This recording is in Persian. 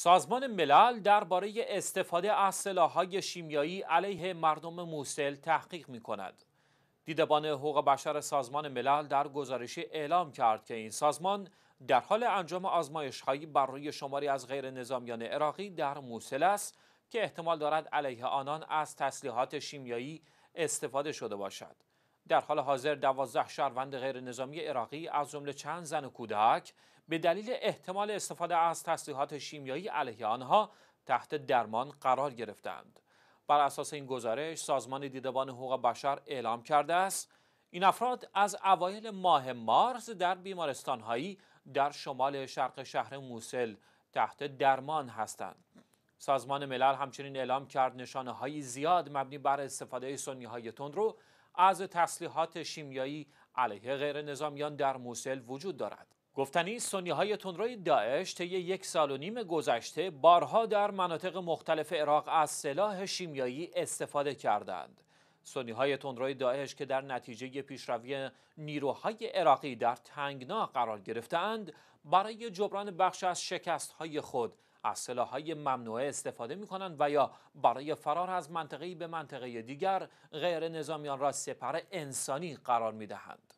سازمان ملل درباره استفاده از سلاح‌های شیمیایی علیه مردم موسل تحقیق می‌کند. دیدبان حقوق بشر سازمان ملل در گزارشی اعلام کرد که این سازمان در حال انجام آزمایش‌هایی بر روی شماری از غیر نظامیان عراقی در موسل است که احتمال دارد علیه آنان از تسلیحات شیمیایی استفاده شده باشد. در حال حاضر دوازده شهروند غیر نظامی عراقی از جمله چند زن و کودک به دلیل احتمال استفاده از تسلیحات شیمیایی علیه آنها تحت درمان قرار گرفتند. بر اساس این گزارش سازمان دیدبان حقوق بشر اعلام کرده است این افراد از اوایل ماه مارس در بیمارستانهایی در شمال شرق شهر موسل تحت درمان هستند. سازمان ملل همچنین اعلام کرد نشانه های زیاد مبنی بر استفاده سنی های تندرو از تسلیحات شیمیایی علیه غیر نظامیان در موسل وجود دارد. گفتنی سنی های تندروی داعش طی یک سال و نیم گذشته بارها در مناطق مختلف عراق از سلاح شیمیایی استفاده کردند. سنی های تندروی داعش که در نتیجه پیشروی نیروهای عراقی در تنگنا قرار گرفتند برای جبران بخش از شکست های خود از سلاحهای ممنوعه استفاده می کنند و یا برای فرار از منطقه‌ای به منطقه دیگر غیر نظامیان را سپر انسانی قرار می دهند.